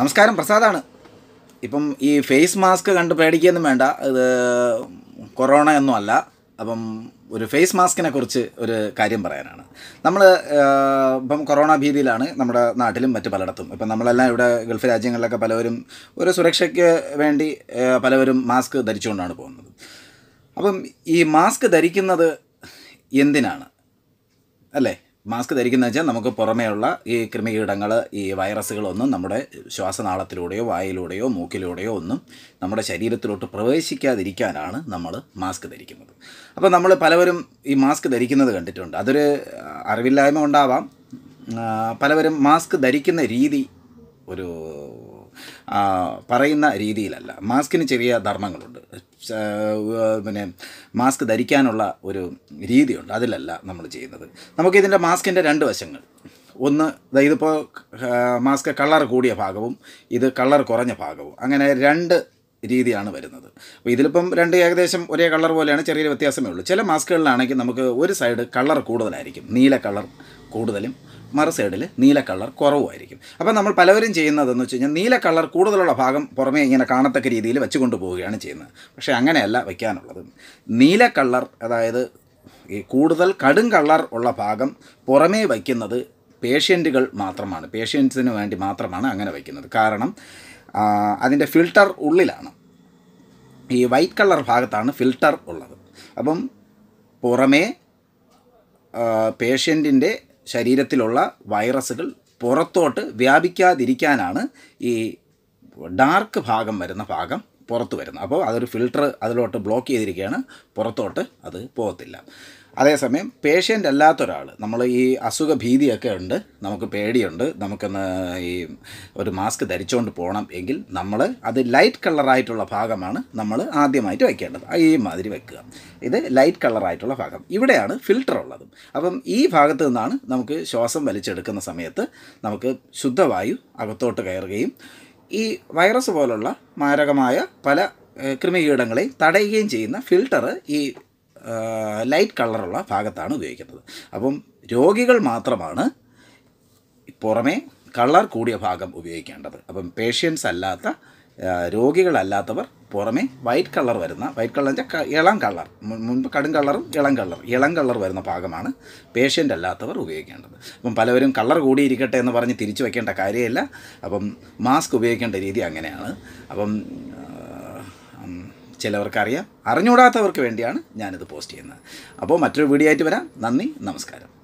നമസ്കാരം പ്രസാദാണ് ഇപ്പം ഈ ഫേസ് മാസ്ക് കണ്ട് പേടിക്കുകയൊന്നും വേണ്ട ഇത് കൊറോണ ഒന്നും അല്ല അപ്പം ഒരു ഫേസ് മാസ്കിനെ കുറിച്ച് ഒരു കാര്യം പറയാനാണ് നമ്മൾ ഇപ്പം കൊറോണ ഭീതിയിലാണ് നമ്മുടെ നാട്ടിലും മറ്റ് പലയിടത്തും ഇപ്പം നമ്മളെല്ലാം ഇവിടെ ഗൾഫ് രാജ്യങ്ങളിലൊക്കെ പലവരും ഒരു സുരക്ഷയ്ക്ക് വേണ്ടി പലവരും മാസ്ക് ധരിച്ചുകൊണ്ടാണ് പോകുന്നത് അപ്പം ഈ മാസ്ക് ധരിക്കുന്നത് എന്തിനാണ് അല്ലേ മാസ്ക് ധരിക്കുന്ന വെച്ചാൽ നമുക്ക് പുറമേയുള്ള ഈ കൃമികീടങ്ങൾ ഈ വൈറസുകളൊന്നും നമ്മുടെ ശ്വാസനാളത്തിലൂടെയോ വായിലൂടെയോ മൂക്കിലൂടെയോ ഒന്നും നമ്മുടെ ശരീരത്തിലോട്ട് പ്രവേശിക്കാതിരിക്കാനാണ് നമ്മൾ മാസ്ക് ധരിക്കുന്നത് അപ്പോൾ നമ്മൾ പലവരും ഈ മാസ്ക് ധരിക്കുന്നത് കണ്ടിട്ടുണ്ട് അതൊരു അറിവില്ലായ്മ ഉണ്ടാവാം പലവരും മാസ്ക് ധരിക്കുന്ന രീതി ഒരു പറയുന്ന രീതിയിലല്ല മാസ്കിന് ചെറിയ ധർമ്മങ്ങളുണ്ട് പിന്നെ മാസ്ക് ധരിക്കാനുള്ള ഒരു രീതിയുണ്ട് അതിലല്ല നമ്മൾ ചെയ്യുന്നത് നമുക്കിതിൻ്റെ മാസ്കിൻ്റെ രണ്ട് വശങ്ങൾ ഒന്ന് ഇതിപ്പോൾ മാസ്ക് കളർ കൂടിയ ഭാഗവും ഇത് കളർ കുറഞ്ഞ ഭാഗവും അങ്ങനെ രണ്ട് രീതിയാണ് വരുന്നത് അപ്പോൾ ഇതിലിപ്പം രണ്ട് ഏകദേശം ഒരേ കളർ പോലെയാണ് ചെറിയൊരു വ്യത്യാസമേ ഉള്ളൂ ചില മാസ്കുകളിലാണെങ്കിൽ നമുക്ക് ഒരു സൈഡ് കളർ കൂടുതലായിരിക്കും നീല കളർ കൂടുതലും മറു സൈഡിൽ നീല കളർ കുറവുമായിരിക്കും അപ്പോൾ നമ്മൾ പലവരും ചെയ്യുന്നതെന്ന് വെച്ച് കഴിഞ്ഞാൽ നീല കളർ കൂടുതലുള്ള ഭാഗം പുറമേ ഇങ്ങനെ കാണത്തക്ക രീതിയിൽ വെച്ചുകൊണ്ട് പോവുകയാണ് ചെയ്യുന്നത് പക്ഷേ അങ്ങനെയല്ല വയ്ക്കാനുള്ളത് നീല കളർ അതായത് ഈ കൂടുതൽ കടും കളർ ഉള്ള ഭാഗം പുറമേ വയ്ക്കുന്നത് പേഷ്യൻറ്റുകൾ മാത്രമാണ് പേഷ്യൻസിന് വേണ്ടി മാത്രമാണ് അങ്ങനെ വയ്ക്കുന്നത് കാരണം അതിൻ്റെ ഫിൽട്ടർ ഉള്ളിലാണ് ഈ വൈറ്റ് കളർ ഭാഗത്താണ് ഫിൽട്ടർ ഉള്ളത് അപ്പം പുറമേ പേഷ്യൻറ്റിൻ്റെ ശരീരത്തിലുള്ള വൈറസുകൾ പുറത്തോട്ട് വ്യാപിക്കാതിരിക്കാനാണ് ഈ ഡാർക്ക് ഭാഗം വരുന്ന ഭാഗം പുറത്ത് വരുന്നു അപ്പോൾ അതൊരു ഫിൽട്ടർ അതിലോട്ട് ബ്ലോക്ക് ചെയ്തിരിക്കുകയാണ് പുറത്തോട്ട് അത് പോകത്തില്ല അതേസമയം പേഷ്യൻ്റ് അല്ലാത്ത ഒരാൾ നമ്മൾ ഈ അസുഖ ഭീതിയൊക്കെ ഉണ്ട് നമുക്ക് പേടിയുണ്ട് നമുക്കൊന്ന് ഈ ഒരു മാസ്ക് ധരിച്ചുകൊണ്ട് പോകണം എങ്കിൽ നമ്മൾ അത് ലൈറ്റ് കളറായിട്ടുള്ള ഭാഗമാണ് നമ്മൾ ആദ്യമായിട്ട് വയ്ക്കേണ്ടത് ഈ മാതിരി വെക്കുക ഇത് ലൈറ്റ് കളറായിട്ടുള്ള ഭാഗം ഇവിടെയാണ് ഫിൽട്ടർ ഉള്ളത് അപ്പം ഈ ഭാഗത്ത് നിന്നാണ് നമുക്ക് ശ്വാസം വലിച്ചെടുക്കുന്ന സമയത്ത് നമുക്ക് ശുദ്ധവായു അകത്തോട്ട് കയറുകയും ഈ വൈറസ് പോലുള്ള മാരകമായ പല കൃമികീടങ്ങളെയും തടയുകയും ചെയ്യുന്ന ഫിൽട്ടർ ഈ ലൈറ്റ് കളറുള്ള ഭാഗത്താണ് ഉപയോഗിക്കുന്നത് അപ്പം രോഗികൾ മാത്രമാണ് പുറമേ കളർ കൂടിയ ഭാഗം ഉപയോഗിക്കേണ്ടത് അപ്പം പേഷ്യൻസ് അല്ലാത്ത രോഗികളല്ലാത്തവർ പുറമേ വൈറ്റ് കളർ വരുന്ന വൈറ്റ് കളർ വെച്ചാൽ ഇളം കളർ മുൻപ് കടും കളറും ഇളം കളർ ഇളം കളർ വരുന്ന ഭാഗമാണ് പേഷ്യൻ്റ് അല്ലാത്തവർ ഉപയോഗിക്കേണ്ടത് അപ്പം പലവരും കളർ കൂടിയിരിക്കട്ടെ എന്ന് പറഞ്ഞ് തിരിച്ചു വയ്ക്കേണ്ട കാര്യമില്ല അപ്പം മാസ്ക് ഉപയോഗിക്കേണ്ട രീതി അങ്ങനെയാണ് അപ്പം ചിലവർക്കറിയാം അറിഞ്ഞൂടാത്തവർക്ക് വേണ്ടിയാണ് ഞാനിത് പോസ്റ്റ് ചെയ്യുന്നത് അപ്പോൾ മറ്റൊരു വീഡിയോ ആയിട്ട് വരാം നന്ദി നമസ്കാരം